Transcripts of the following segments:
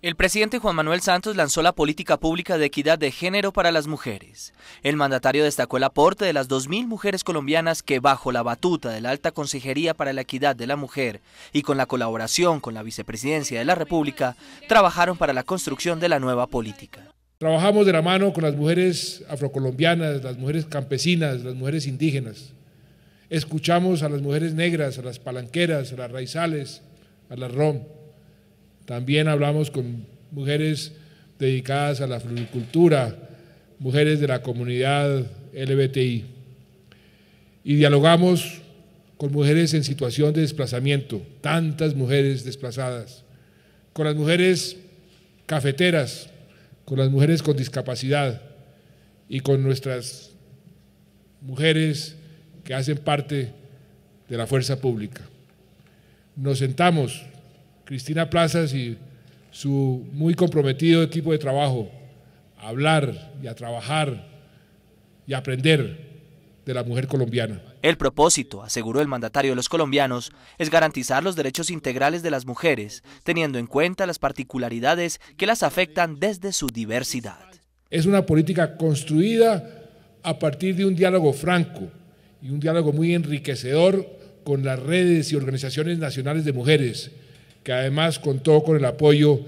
El presidente Juan Manuel Santos lanzó la política pública de equidad de género para las mujeres. El mandatario destacó el aporte de las 2.000 mujeres colombianas que bajo la batuta de la Alta Consejería para la Equidad de la Mujer y con la colaboración con la Vicepresidencia de la República trabajaron para la construcción de la nueva política. Trabajamos de la mano con las mujeres afrocolombianas, las mujeres campesinas, las mujeres indígenas, Escuchamos a las mujeres negras, a las palanqueras, a las raizales, a las rom. También hablamos con mujeres dedicadas a la floricultura, mujeres de la comunidad LBTI. Y dialogamos con mujeres en situación de desplazamiento, tantas mujeres desplazadas, con las mujeres cafeteras, con las mujeres con discapacidad y con nuestras mujeres que hacen parte de la fuerza pública. Nos sentamos, Cristina Plazas y su muy comprometido equipo de trabajo, a hablar y a trabajar y a aprender de la mujer colombiana. El propósito, aseguró el mandatario de los colombianos, es garantizar los derechos integrales de las mujeres, teniendo en cuenta las particularidades que las afectan desde su diversidad. Es una política construida a partir de un diálogo franco, y un diálogo muy enriquecedor con las redes y organizaciones nacionales de mujeres, que además contó con el apoyo,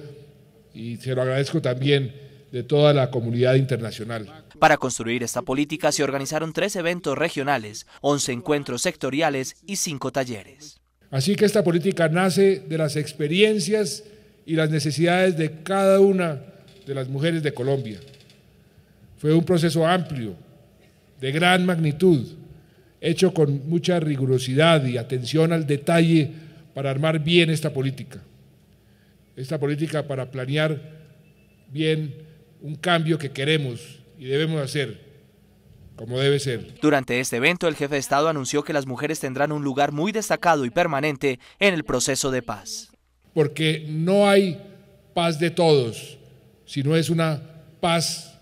y se lo agradezco también, de toda la comunidad internacional. Para construir esta política se organizaron tres eventos regionales, 11 encuentros sectoriales y cinco talleres. Así que esta política nace de las experiencias y las necesidades de cada una de las mujeres de Colombia. Fue un proceso amplio, de gran magnitud, hecho con mucha rigurosidad y atención al detalle para armar bien esta política. Esta política para planear bien un cambio que queremos y debemos hacer como debe ser. Durante este evento, el jefe de Estado anunció que las mujeres tendrán un lugar muy destacado y permanente en el proceso de paz. Porque no hay paz de todos, sino es una paz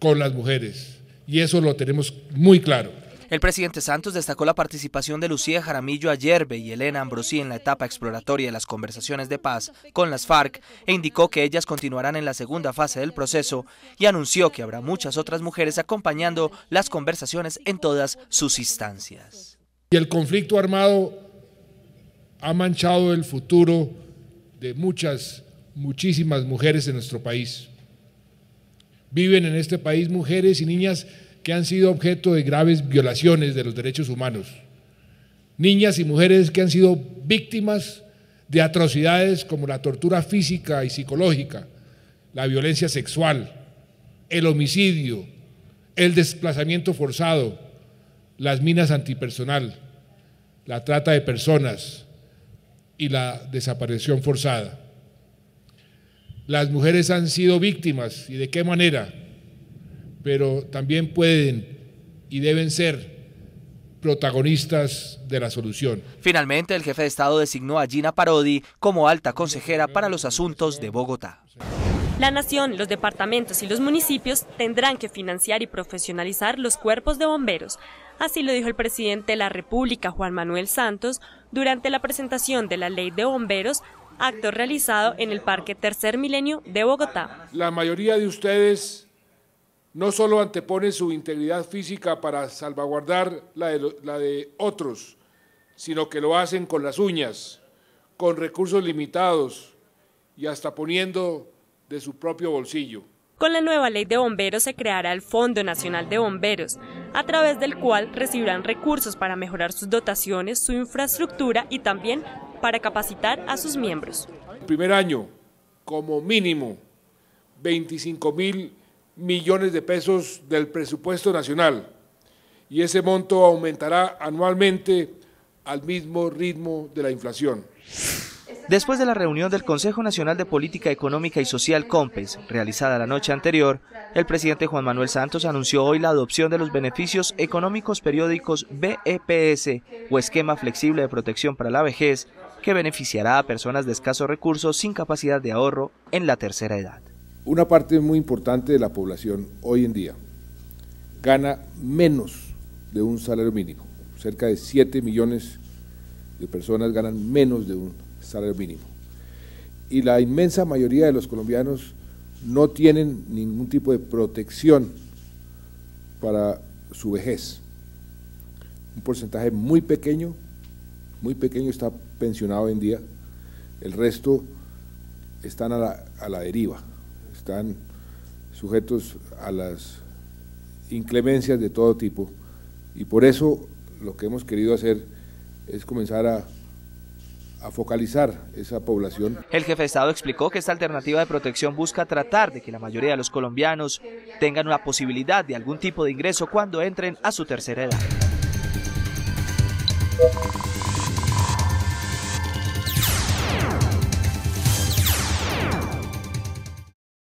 con las mujeres. Y eso lo tenemos muy claro. El presidente Santos destacó la participación de Lucía Jaramillo Ayerbe y Elena Ambrosí en la etapa exploratoria de las conversaciones de paz con las FARC e indicó que ellas continuarán en la segunda fase del proceso y anunció que habrá muchas otras mujeres acompañando las conversaciones en todas sus instancias. Y el conflicto armado ha manchado el futuro de muchas, muchísimas mujeres en nuestro país. Viven en este país mujeres y niñas que han sido objeto de graves violaciones de los derechos humanos, niñas y mujeres que han sido víctimas de atrocidades como la tortura física y psicológica, la violencia sexual, el homicidio, el desplazamiento forzado, las minas antipersonal, la trata de personas y la desaparición forzada. Las mujeres han sido víctimas y de qué manera pero también pueden y deben ser protagonistas de la solución. Finalmente, el jefe de Estado designó a Gina Parodi como alta consejera para los asuntos de Bogotá. La nación, los departamentos y los municipios tendrán que financiar y profesionalizar los cuerpos de bomberos. Así lo dijo el presidente de la República, Juan Manuel Santos, durante la presentación de la Ley de Bomberos, acto realizado en el Parque Tercer Milenio de Bogotá. La mayoría de ustedes no solo antepone su integridad física para salvaguardar la de, la de otros, sino que lo hacen con las uñas, con recursos limitados y hasta poniendo de su propio bolsillo. Con la nueva ley de bomberos se creará el Fondo Nacional de Bomberos, a través del cual recibirán recursos para mejorar sus dotaciones, su infraestructura y también para capacitar a sus miembros. El primer año, como mínimo, 25 mil millones de pesos del presupuesto nacional y ese monto aumentará anualmente al mismo ritmo de la inflación. Después de la reunión del Consejo Nacional de Política Económica y Social COMPES, realizada la noche anterior, el presidente Juan Manuel Santos anunció hoy la adopción de los beneficios económicos periódicos BEPS o Esquema Flexible de Protección para la Vejez, que beneficiará a personas de escasos recursos sin capacidad de ahorro en la tercera edad una parte muy importante de la población hoy en día gana menos de un salario mínimo. Cerca de 7 millones de personas ganan menos de un salario mínimo. Y la inmensa mayoría de los colombianos no tienen ningún tipo de protección para su vejez. Un porcentaje muy pequeño, muy pequeño está pensionado hoy en día. El resto están a la, a la deriva están sujetos a las inclemencias de todo tipo y por eso lo que hemos querido hacer es comenzar a, focalizar esa población. El jefe de Estado explicó que esta alternativa de protección busca tratar de que la mayoría de los colombianos tengan una posibilidad de algún tipo de ingreso cuando entren a su tercera edad.